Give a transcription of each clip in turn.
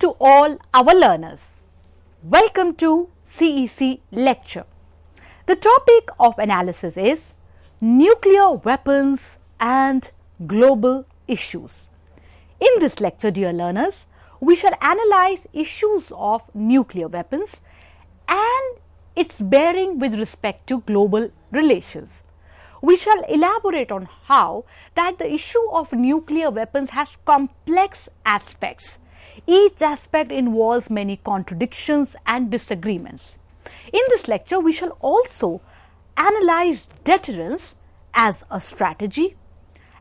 to all our learners. Welcome to CEC lecture. The topic of analysis is nuclear weapons and global issues. In this lecture, dear learners, we shall analyze issues of nuclear weapons and its bearing with respect to global relations. We shall elaborate on how that the issue of nuclear weapons has complex aspects each aspect involves many contradictions and disagreements. In this lecture, we shall also analyze deterrence as a strategy,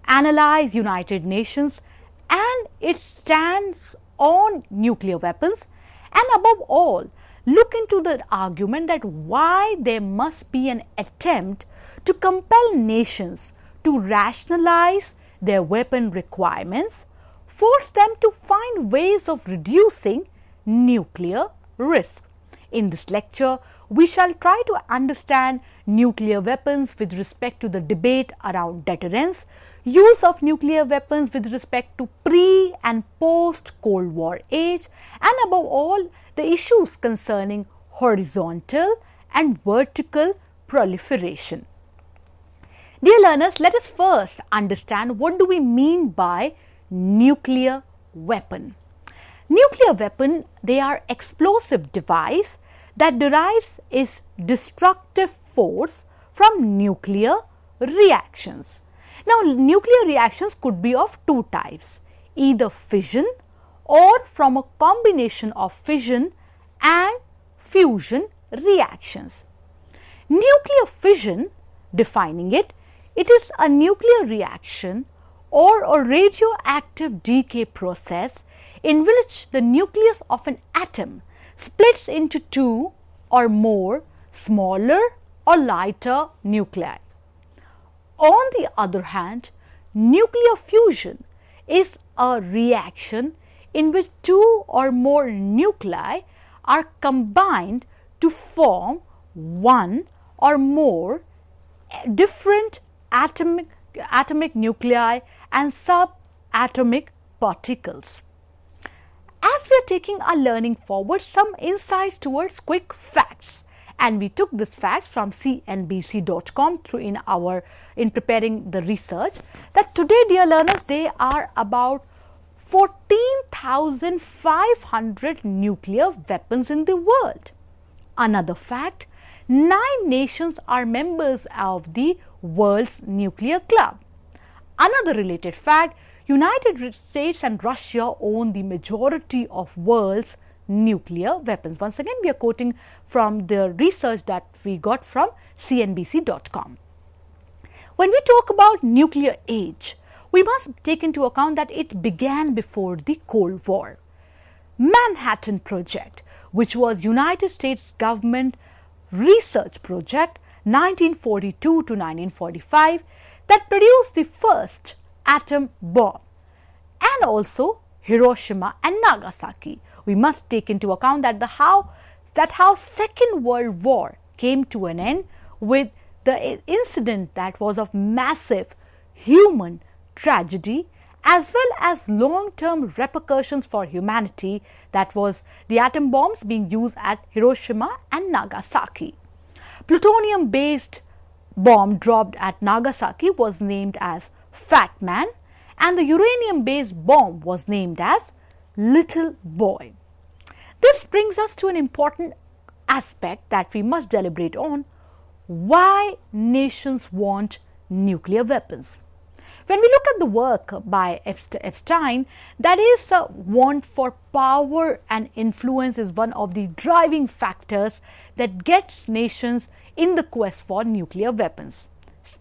analyze United Nations and its stance on nuclear weapons, and above all, look into the argument that why there must be an attempt to compel nations to rationalize their weapon requirements force them to find ways of reducing nuclear risk. In this lecture, we shall try to understand nuclear weapons with respect to the debate around deterrence, use of nuclear weapons with respect to pre and post Cold War age, and above all, the issues concerning horizontal and vertical proliferation. Dear learners, let us first understand what do we mean by nuclear weapon. Nuclear weapon, they are explosive device that derives its destructive force from nuclear reactions. Now, nuclear reactions could be of two types, either fission or from a combination of fission and fusion reactions. Nuclear fission, defining it, it is a nuclear reaction or a radioactive decay process in which the nucleus of an atom splits into two or more smaller or lighter nuclei. On the other hand, nuclear fusion is a reaction in which two or more nuclei are combined to form one or more different atomic, atomic nuclei and subatomic particles. As we are taking our learning forward, some insights towards quick facts and we took this fact from cnbc.com through in our in preparing the research that today dear learners they are about 14500 nuclear weapons in the world another fact nine nations are members of the world's nuclear club Another related fact, United States and Russia own the majority of world's nuclear weapons. Once again, we are quoting from the research that we got from CNBC.com. When we talk about nuclear age, we must take into account that it began before the Cold War. Manhattan Project, which was United States government research project 1942 to 1945 that produced the first atom bomb and also Hiroshima and Nagasaki. We must take into account that the how that how Second World War came to an end with the incident that was of massive human tragedy as well as long term repercussions for humanity that was the atom bombs being used at Hiroshima and Nagasaki. Plutonium based bomb dropped at Nagasaki was named as Fat Man and the uranium based bomb was named as Little Boy. This brings us to an important aspect that we must deliberate on why nations want nuclear weapons. When we look at the work by Epstein, that is, a uh, want for power and influence is one of the driving factors that gets nations in the quest for nuclear weapons.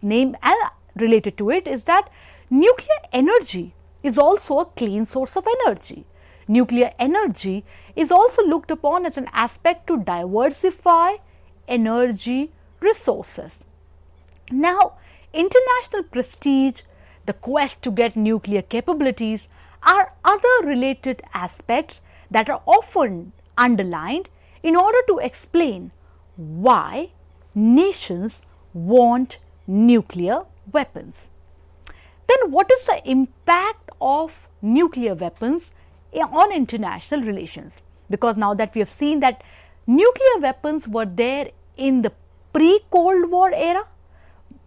Name and related to it is that nuclear energy is also a clean source of energy. Nuclear energy is also looked upon as an aspect to diversify energy resources. Now, international prestige, the quest to get nuclear capabilities are other related aspects that are often underlined in order to explain why nations want nuclear weapons. Then, what is the impact of nuclear weapons on international relations? Because now that we have seen that nuclear weapons were there in the pre Cold War era,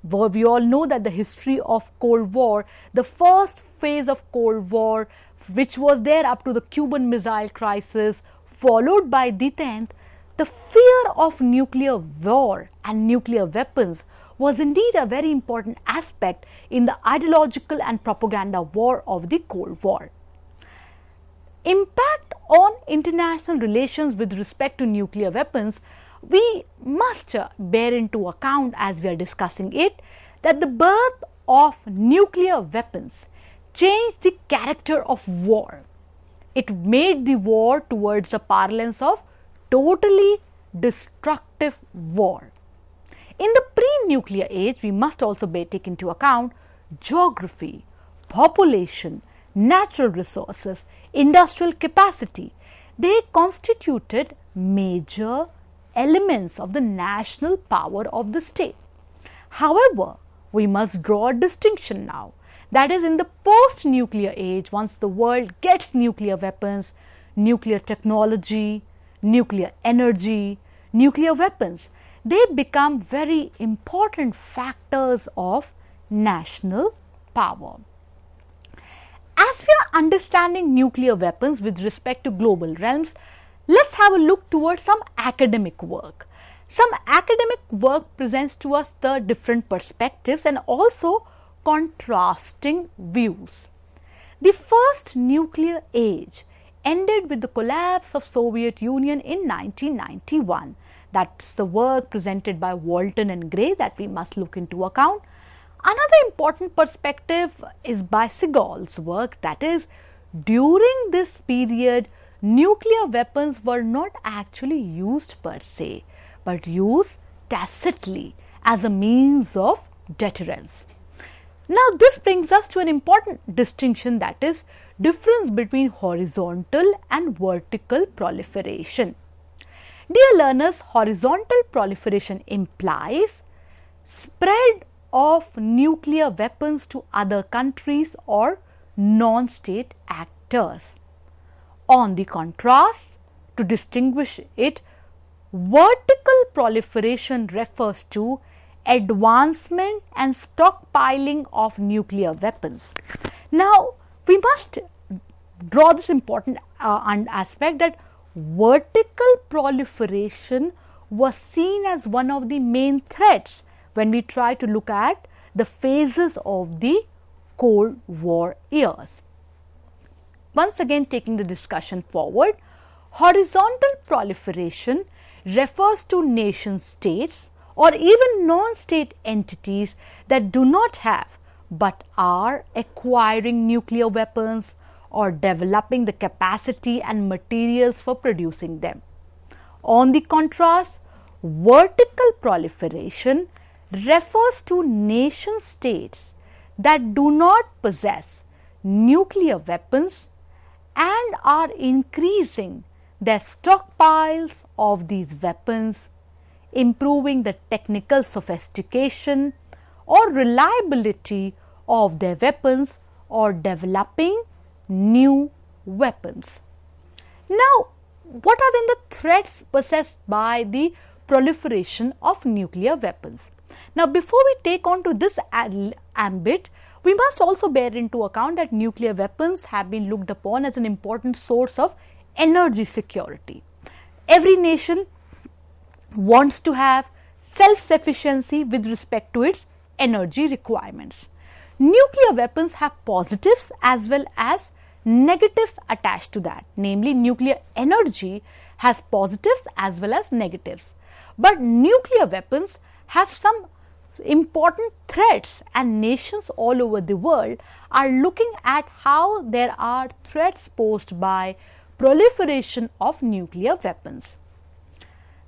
we all know that the history of Cold War, the first phase of Cold War, which was there up to the Cuban Missile Crisis, followed by the 10th, the fear of nuclear war and nuclear weapons was indeed a very important aspect in the ideological and propaganda war of the Cold War. Impact on international relations with respect to nuclear weapons, we must uh, bear into account as we are discussing it that the birth of nuclear weapons changed the character of war. It made the war towards the parlance of totally destructive war. In the pre nuclear age, we must also take into account geography, population, natural resources, industrial capacity. They constituted major elements of the national power of the state. However, we must draw a distinction now. That is, in the post nuclear age, once the world gets nuclear weapons, nuclear technology, nuclear energy, nuclear weapons, they become very important factors of national power. As we are understanding nuclear weapons with respect to global realms, let's have a look towards some academic work. Some academic work presents to us the different perspectives and also contrasting views. The first nuclear age ended with the collapse of Soviet Union in 1991. That's the work presented by Walton and Gray that we must look into account. Another important perspective is by Sigal's work that is during this period nuclear weapons were not actually used per se but used tacitly as a means of deterrence. Now, this brings us to an important distinction that is difference between horizontal and vertical proliferation. Dear learners, horizontal proliferation implies spread of nuclear weapons to other countries or non state actors. On the contrast, to distinguish it, vertical proliferation refers to advancement and stockpiling of nuclear weapons. Now, we must draw this important uh, aspect that vertical proliferation was seen as one of the main threats when we try to look at the phases of the Cold War years. Once again taking the discussion forward, horizontal proliferation refers to nation states or even non-state entities that do not have but are acquiring nuclear weapons or developing the capacity and materials for producing them. On the contrast, vertical proliferation refers to nation states that do not possess nuclear weapons and are increasing their stockpiles of these weapons, improving the technical sophistication or reliability of their weapons or developing new weapons. Now, what are then the threats possessed by the proliferation of nuclear weapons? Now, before we take on to this ambit, we must also bear into account that nuclear weapons have been looked upon as an important source of energy security. Every nation wants to have self sufficiency with respect to its energy requirements nuclear weapons have positives as well as negatives attached to that. Namely, nuclear energy has positives as well as negatives. But nuclear weapons have some important threats and nations all over the world are looking at how there are threats posed by proliferation of nuclear weapons.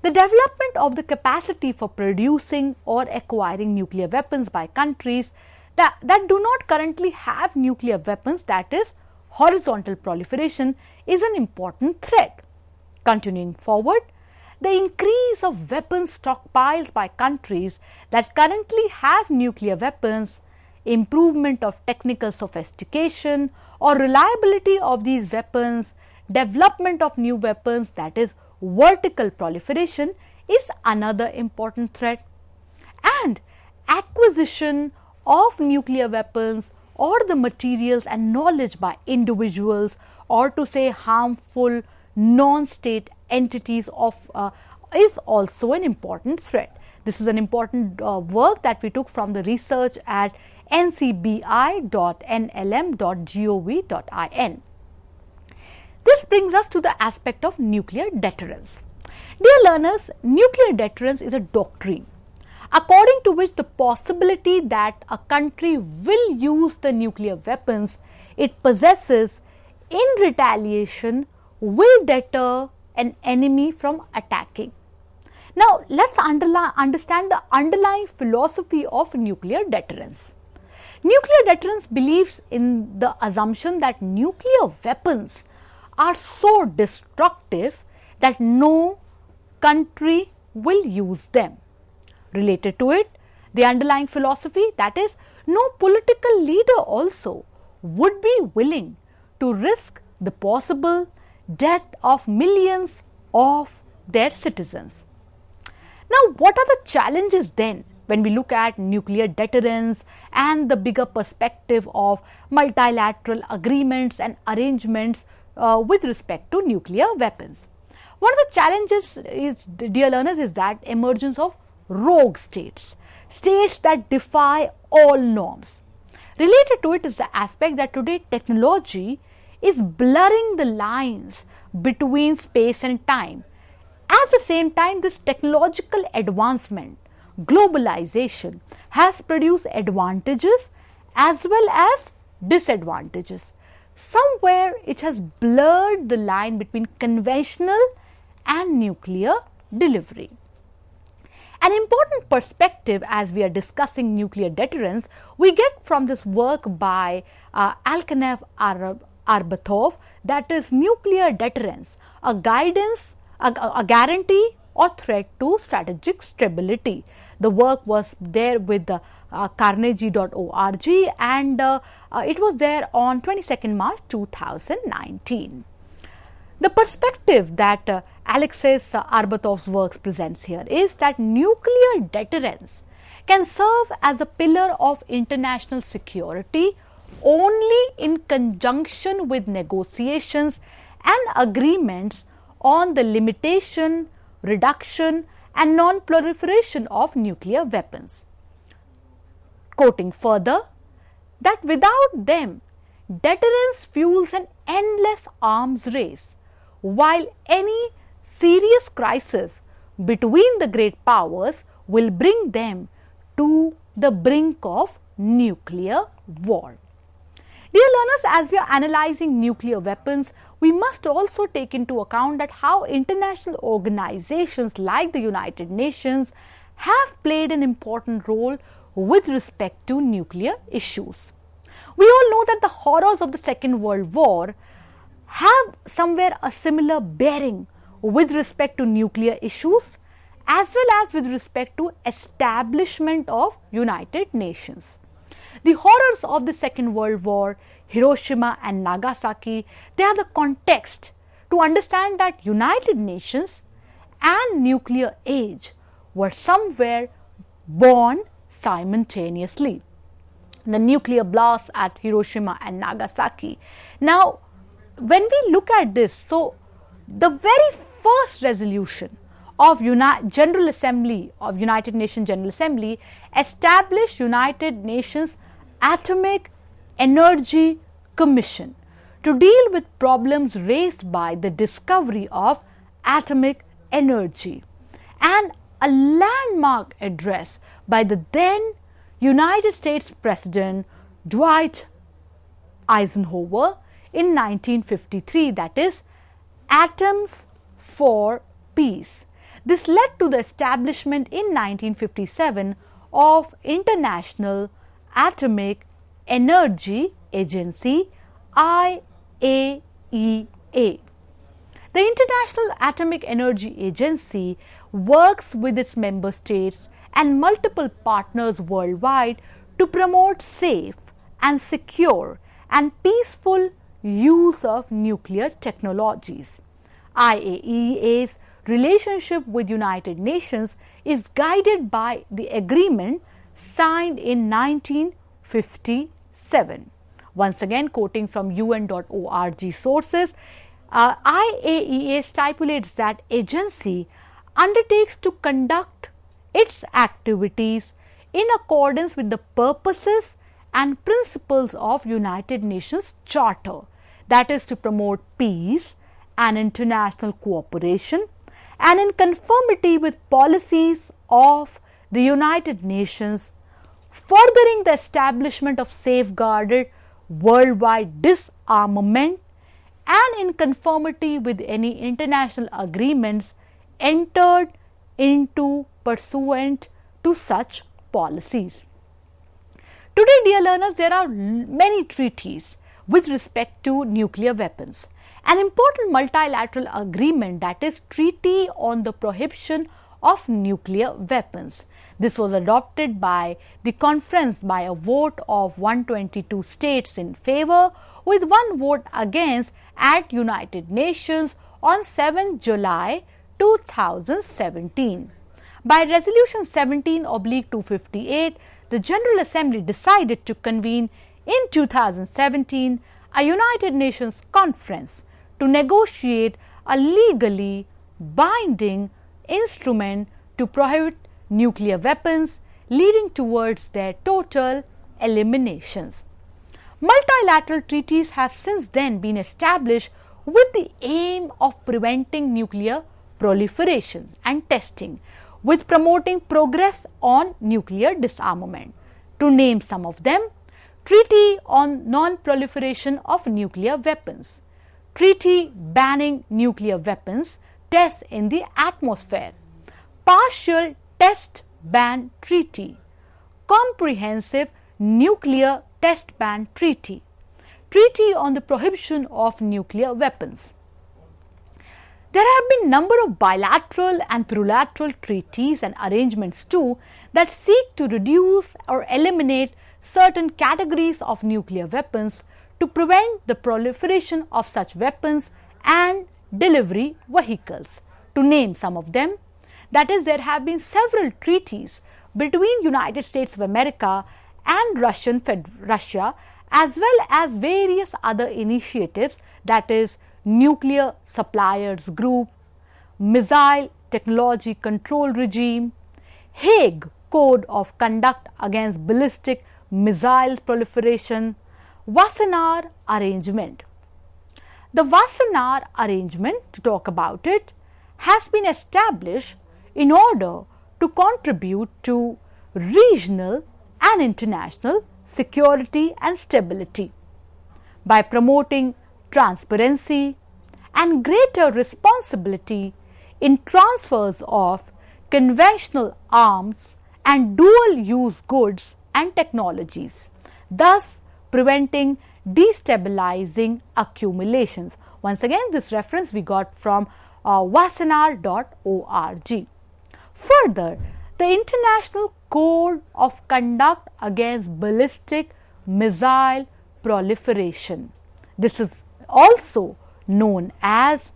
The development of the capacity for producing or acquiring nuclear weapons by countries that, that do not currently have nuclear weapons, that is, horizontal proliferation, is an important threat. Continuing forward, the increase of weapons stockpiles by countries that currently have nuclear weapons, improvement of technical sophistication or reliability of these weapons, development of new weapons, that is, vertical proliferation, is another important threat. And acquisition of nuclear weapons or the materials and knowledge by individuals or to say harmful non-state entities of uh, is also an important threat. This is an important uh, work that we took from the research at ncbi.nlm.gov.in. This brings us to the aspect of nuclear deterrence. Dear learners, nuclear deterrence is a doctrine according to which the possibility that a country will use the nuclear weapons it possesses in retaliation will deter an enemy from attacking. Now, let us understand the underlying philosophy of nuclear deterrence. Nuclear deterrence believes in the assumption that nuclear weapons are so destructive that no country will use them. Related to it, the underlying philosophy that is, no political leader also would be willing to risk the possible death of millions of their citizens. Now, what are the challenges then when we look at nuclear deterrence and the bigger perspective of multilateral agreements and arrangements uh, with respect to nuclear weapons? One of the challenges is, dear learners, is that emergence of rogue states, states that defy all norms. Related to it is the aspect that today technology is blurring the lines between space and time. At the same time, this technological advancement, globalization, has produced advantages as well as disadvantages. Somewhere it has blurred the line between conventional and nuclear delivery. An important perspective as we are discussing nuclear deterrence we get from this work by uh, Alkanev Ar- Arbatov that is nuclear deterrence, a guidance, a, a guarantee or threat to strategic stability. The work was there with the uh, carnegie.org and uh, uh, it was there on 22nd March 2019. The perspective that uh, Alexei Arbatov's works presents here is that nuclear deterrence can serve as a pillar of international security only in conjunction with negotiations and agreements on the limitation, reduction and non-proliferation of nuclear weapons. Quoting further, that without them, deterrence fuels an endless arms race, while any serious crisis between the great powers will bring them to the brink of nuclear war. Dear learners, as we are analyzing nuclear weapons, we must also take into account that how international organizations like the United Nations have played an important role with respect to nuclear issues. We all know that the horrors of the Second World War have somewhere a similar bearing with respect to nuclear issues as well as with respect to establishment of United Nations. The horrors of the Second World War, Hiroshima and Nagasaki, they are the context to understand that United Nations and nuclear age were somewhere born simultaneously. The nuclear blast at Hiroshima and Nagasaki. Now, when we look at this, so the very first resolution of Uni- General Assembly of United Nations General Assembly established United Nations Atomic Energy Commission to deal with problems raised by the discovery of atomic energy and a landmark address by the then United States President Dwight Eisenhower in 1953 that is Atoms for Peace. This led to the establishment in 1957 of International Atomic Energy Agency IAEA. The International Atomic Energy Agency works with its member states and multiple partners worldwide to promote safe and secure and peaceful use of nuclear technologies. IAEA's relationship with United Nations is guided by the agreement signed in 1957. Once again, quoting from UN.org sources, uh, IAEA stipulates that agency undertakes to conduct its activities in accordance with the purposes and principles of United Nations Charter that is to promote peace and international cooperation and in conformity with policies of the United Nations, furthering the establishment of safeguarded worldwide disarmament and in conformity with any international agreements entered into pursuant to such policies. Today, dear learners, there are many treaties with respect to nuclear weapons. An important multilateral agreement that is Treaty on the Prohibition of Nuclear Weapons. This was adopted by the conference by a vote of 122 states in favor with one vote against at United Nations on 7 July 2017. By Resolution 17 oblique 258, the General Assembly decided to convene in 2017 a United Nations conference to negotiate a legally binding instrument to prohibit nuclear weapons leading towards their total eliminations. Multilateral treaties have since then been established with the aim of preventing nuclear proliferation and testing with promoting progress on nuclear disarmament. To name some of them, Treaty on Non-Proliferation of Nuclear Weapons, Treaty banning nuclear weapons tests in the atmosphere, Partial Test Ban Treaty, Comprehensive Nuclear Test Ban Treaty, Treaty on the Prohibition of Nuclear Weapons. There have been number of bilateral and plurilateral treaties and arrangements too that seek to reduce or eliminate certain categories of nuclear weapons to prevent the proliferation of such weapons and delivery vehicles. To name some of them, that is, there have been several treaties between United States of America and Russian Russia as well as various other initiatives that is nuclear suppliers group, missile technology control regime, Hague Code of Conduct against ballistic missile proliferation, Wassenaar arrangement. The Wassenaar arrangement, to talk about it, has been established in order to contribute to regional and international security and stability by promoting transparency and greater responsibility in transfers of conventional arms and dual use goods and technologies, thus preventing destabilizing accumulations. Once again, this reference we got from uh, Further, the International Code of Conduct Against Ballistic Missile Proliferation. This is also known as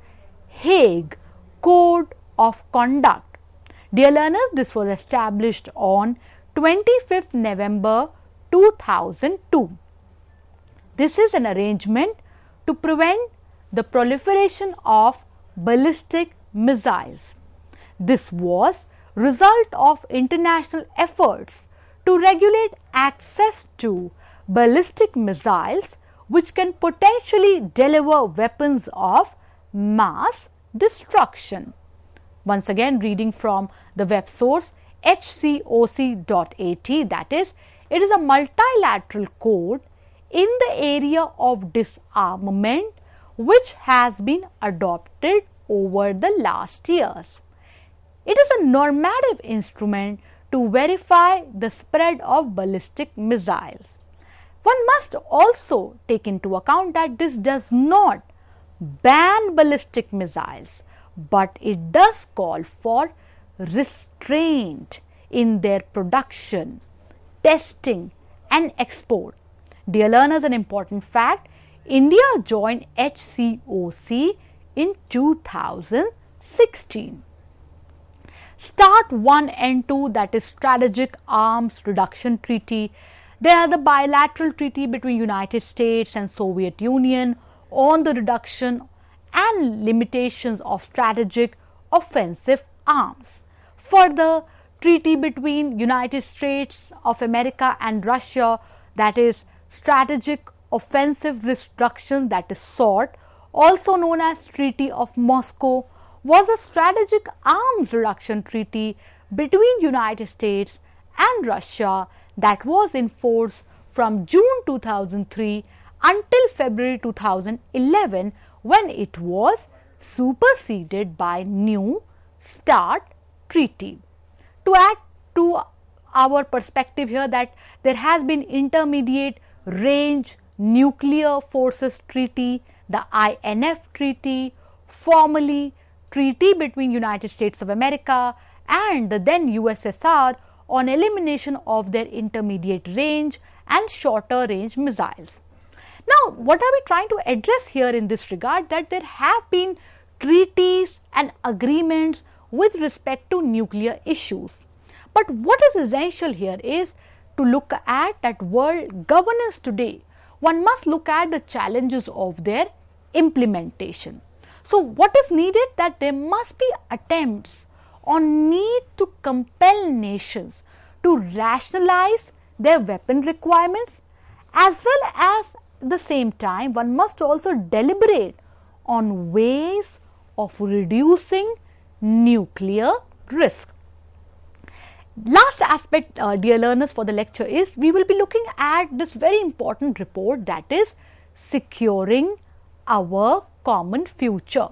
Hague Code of Conduct. Dear learners, this was established on 25th November 2002. This is an arrangement to prevent the proliferation of ballistic missiles. This was result of international efforts to regulate access to ballistic missiles which can potentially deliver weapons of mass destruction. Once again reading from the web source hcoc.at that is it is a multilateral code in the area of disarmament which has been adopted over the last years. It is a normative instrument to verify the spread of ballistic missiles. One must also take into account that this does not ban ballistic missiles, but it does call for restraint in their production, testing, and export. Dear learners, an important fact India joined HCOC in 2016. START 1 and 2, that is Strategic Arms Reduction Treaty. There are the bilateral treaty between United States and Soviet Union on the reduction and limitations of strategic offensive arms for the treaty between United States of America and Russia that is strategic offensive destruction that is sought also known as Treaty of Moscow was a strategic arms reduction treaty between United States and Russia that was in force from June 2003 until February 2011 when it was superseded by new START treaty. To add to our perspective here that there has been intermediate range nuclear forces treaty, the INF treaty, formally treaty between United States of America and the then USSR on elimination of their intermediate range and shorter range missiles. Now, what are we trying to address here in this regard that there have been treaties and agreements with respect to nuclear issues. But what is essential here is to look at that world governance today, one must look at the challenges of their implementation. So, what is needed that there must be attempts on need to compel nations to rationalize their weapon requirements as well as the same time one must also deliberate on ways of reducing nuclear risk. Last aspect, uh, dear learners, for the lecture is we will be looking at this very important report that is securing our common future.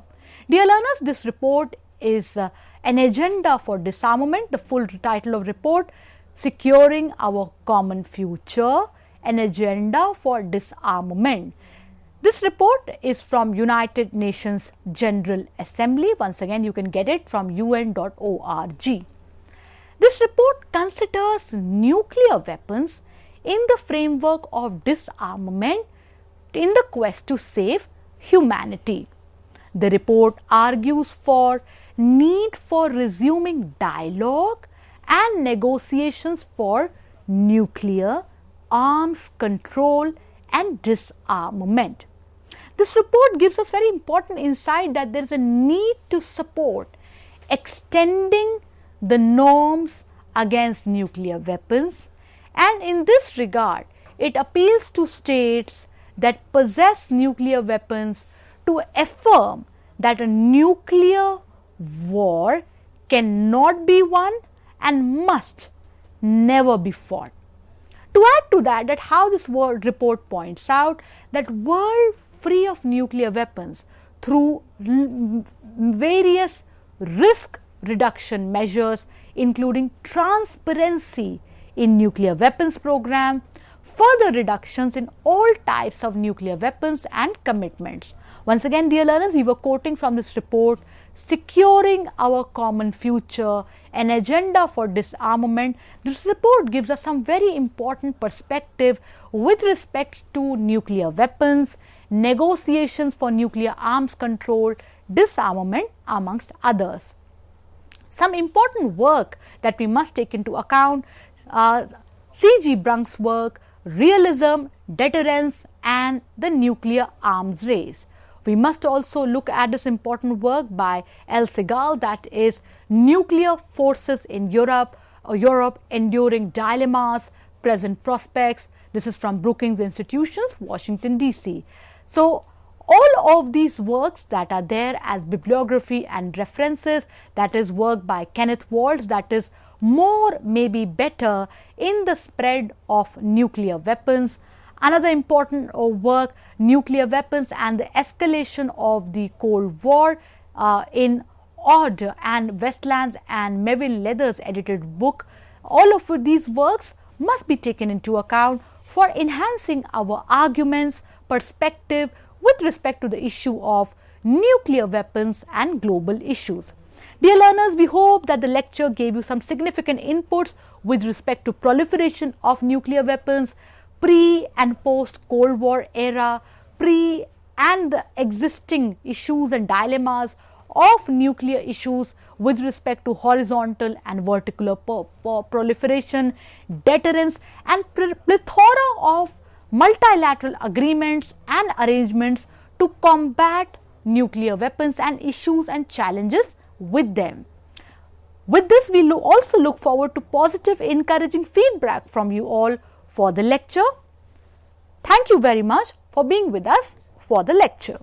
Dear learners, this report is uh, an agenda for disarmament, the full title of report securing our common future, an agenda for disarmament. This report is from United Nations General Assembly. Once again, you can get it from un.org. This report considers nuclear weapons in the framework of disarmament in the quest to save humanity. The report argues for need for resuming dialogue and negotiations for nuclear arms control and disarmament. This report gives us very important insight that there is a need to support extending the norms against nuclear weapons, and in this regard, it appeals to states that possess nuclear weapons to affirm that a nuclear war cannot be won and must never be fought. To add to that, that how this report points out that world free of nuclear weapons through various risk reduction measures including transparency in nuclear weapons program further reductions in all types of nuclear weapons and commitments once again dear learners we were quoting from this report securing our common future an agenda for disarmament this report gives us some very important perspective with respect to nuclear weapons negotiations for nuclear arms control, disarmament, amongst others. Some important work that we must take into account are C.G. Brunk's work, Realism, Deterrence, and the Nuclear Arms Race. We must also look at this important work by El Segal that is Nuclear Forces in Europe, uh, Europe Enduring Dilemmas, Present Prospects. This is from Brookings Institutions, Washington, D.C. So, all of these works that are there as bibliography and references that is work by Kenneth Waltz that is more maybe better in the spread of nuclear weapons. Another important uh, work nuclear weapons and the escalation of the Cold War uh, in Odd and Westlands and Melville Leathers edited book. All of these works must be taken into account for enhancing our arguments perspective with respect to the issue of nuclear weapons and global issues. Dear learners, we hope that the lecture gave you some significant inputs with respect to proliferation of nuclear weapons, pre and post Cold War era, pre and the existing issues and dilemmas of nuclear issues with respect to horizontal and vertical proliferation, deterrence, and plethora of multilateral agreements and arrangements to combat nuclear weapons and issues and challenges with them. With this, we lo- also look forward to positive, encouraging feedback from you all for the lecture. Thank you very much for being with us for the lecture.